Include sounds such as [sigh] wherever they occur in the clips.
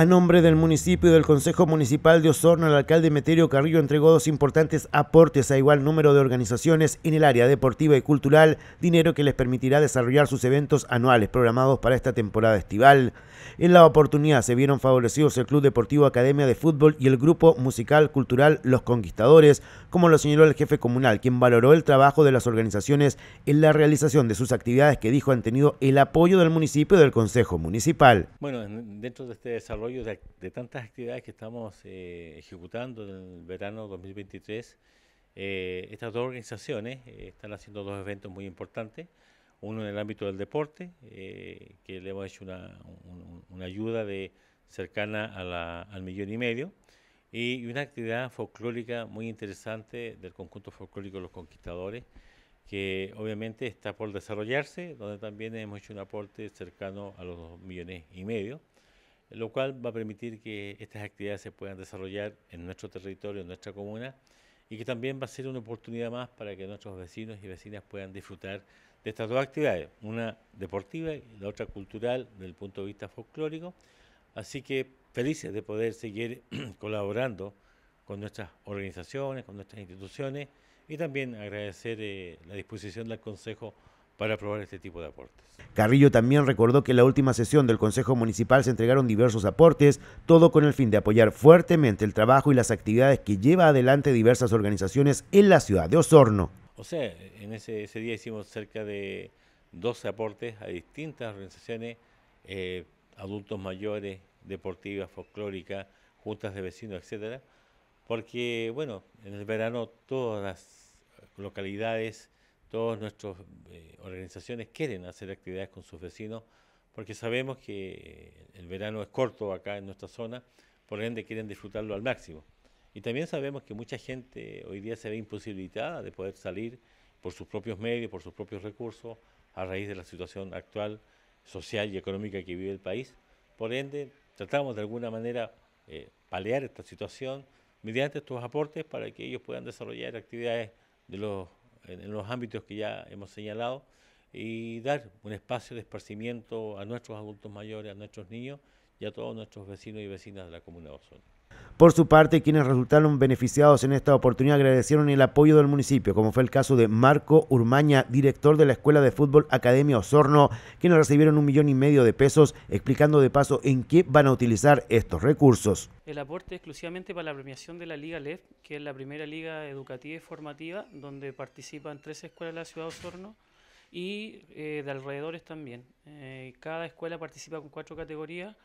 A nombre del municipio y del Consejo Municipal de Osorno, el alcalde Meterio Carrillo entregó dos importantes aportes a igual número de organizaciones en el área deportiva y cultural, dinero que les permitirá desarrollar sus eventos anuales programados para esta temporada estival. En la oportunidad se vieron favorecidos el Club Deportivo Academia de Fútbol y el grupo musical cultural Los Conquistadores, como lo señaló el jefe comunal, quien valoró el trabajo de las organizaciones en la realización de sus actividades que dijo han tenido el apoyo del municipio y del Consejo Municipal. Bueno, dentro de este desarrollo de, tantas actividades que estamos eh, ejecutando en el verano 2023, eh, estas dos organizaciones eh, están haciendo dos eventos muy importantes. Uno en el ámbito del deporte, que le hemos hecho una, ayuda de cercana al millón y medio, y una actividad folclórica muy interesante del conjunto folclórico de los conquistadores, que obviamente está por desarrollarse, donde también hemos hecho un aporte cercano a los dos millones y medio lo cual va a permitir que estas actividades se puedan desarrollar en nuestro territorio, en nuestra comuna, y que también va a ser una oportunidad más para que nuestros vecinos y vecinas puedan disfrutar de estas dos actividades, una deportiva y la otra cultural desde el punto de vista folclórico. Así que felices de poder seguir [clears throat] colaborando con nuestras organizaciones, con nuestras instituciones y también agradecer eh, la disposición del Consejo para aprobar este tipo de aportes. Carrillo también recordó que en la última sesión del Consejo Municipal se entregaron diversos aportes, todo con el fin de apoyar fuertemente el trabajo y las actividades que lleva adelante diversas organizaciones en la ciudad de Osorno. O sea, en ese, día hicimos cerca de 12 aportes a distintas organizaciones, eh, adultos mayores, deportivas, folclóricas, juntas de vecinos, etcétera, porque, bueno, en el verano todas las localidades todas nuestras eh, organizaciones quieren hacer actividades con sus vecinos porque sabemos que el verano es corto acá en nuestra zona, por ende quieren disfrutarlo al máximo. Y también sabemos que mucha gente hoy día se ve imposibilitada de poder salir por sus propios medios, por sus propios recursos, a raíz de la situación actual, social y económica que vive el país. Por ende, tratamos de alguna manera eh, paliar esta situación mediante estos aportes para que ellos puedan desarrollar actividades de los en los ámbitos que ya hemos señalado y dar un espacio de esparcimiento a nuestros adultos mayores, a nuestros niños, y a todos nuestros vecinos y vecinas de la comuna de Osorno. Por su parte, quienes resultaron beneficiados en esta oportunidad agradecieron el apoyo del municipio, como fue el caso de Marco Urmaña, director de la Escuela de Fútbol Academia Osorno, quienes recibieron un millón y medio de pesos, explicando de paso en qué van a utilizar estos recursos. El aporte exclusivamente para la premiación de la Liga LEF, que es la primera liga educativa y formativa, donde participan tres escuelas de la ciudad de Osorno y eh, de alrededores también. Eh, cada escuela participa con cuatro categorías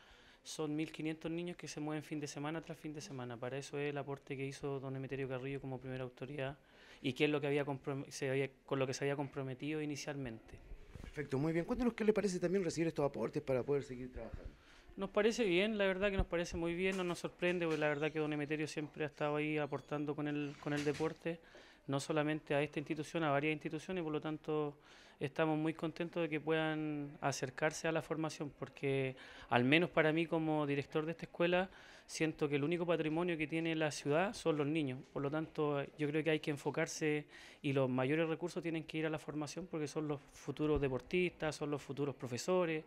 son 1.500 niños que se mueven fin de semana tras fin de semana. Para eso es el aporte que hizo don Emeterio Carrillo como primera autoridad y qué es lo que había, se había con lo que se había comprometido inicialmente. Perfecto, muy bien. Cuéntanos qué le parece también recibir estos aportes para poder seguir trabajando. Nos parece bien, la verdad que nos parece muy bien, no nos sorprende, porque la verdad que don Emeterio siempre ha estado ahí aportando con el, con el deporte no solamente a esta institución, a varias instituciones, y por lo tanto estamos muy contentos de que puedan acercarse a la formación, porque al menos para mí como director de esta escuela, siento que el único patrimonio que tiene la ciudad son los niños, por lo tanto yo creo que hay que enfocarse y los mayores recursos tienen que ir a la formación porque son los futuros deportistas, son los futuros profesores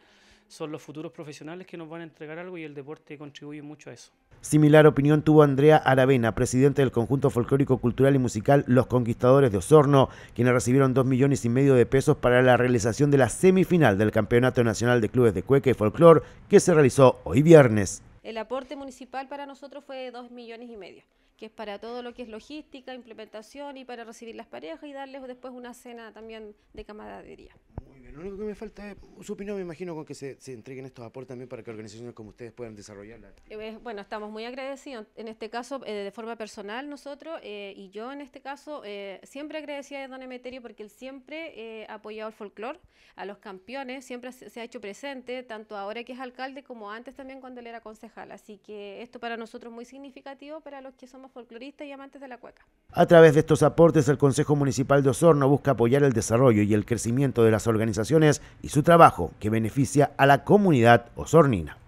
son los futuros profesionales que nos van a entregar algo y el deporte contribuye mucho a eso. Similar opinión tuvo Andrea Aravena, presidente del conjunto folclórico, cultural y musical Los Conquistadores de Osorno, quienes recibieron 2 millones y medio de pesos para la realización de la semifinal del Campeonato Nacional de Clubes de Cueca y Folclor, que se realizó hoy viernes. El aporte municipal para nosotros fue de 2 millones y medio que es para todo lo que es logística, implementación y para recibir las parejas y darles después una cena también de camaradería. Muy bien, lo único que me falta es su opinión, me imagino, con que se, entreguen estos aportes también para que organizaciones como ustedes puedan desarrollarla. Eh, eh, bueno, estamos muy agradecidos. En este caso, eh, de forma personal, nosotros y yo en este caso, siempre agradecida a don Emeterio porque él siempre ha apoyado al folclore, a los campeones, siempre se ha hecho presente, tanto ahora que es alcalde como antes también cuando él era concejal. Así que esto para nosotros es muy significativo, para los que somos folcloristas y amantes de la cueca. A través de estos aportes, el Consejo Municipal de Osorno busca apoyar el desarrollo y el crecimiento de las organizaciones y su trabajo que beneficia a la comunidad osornina.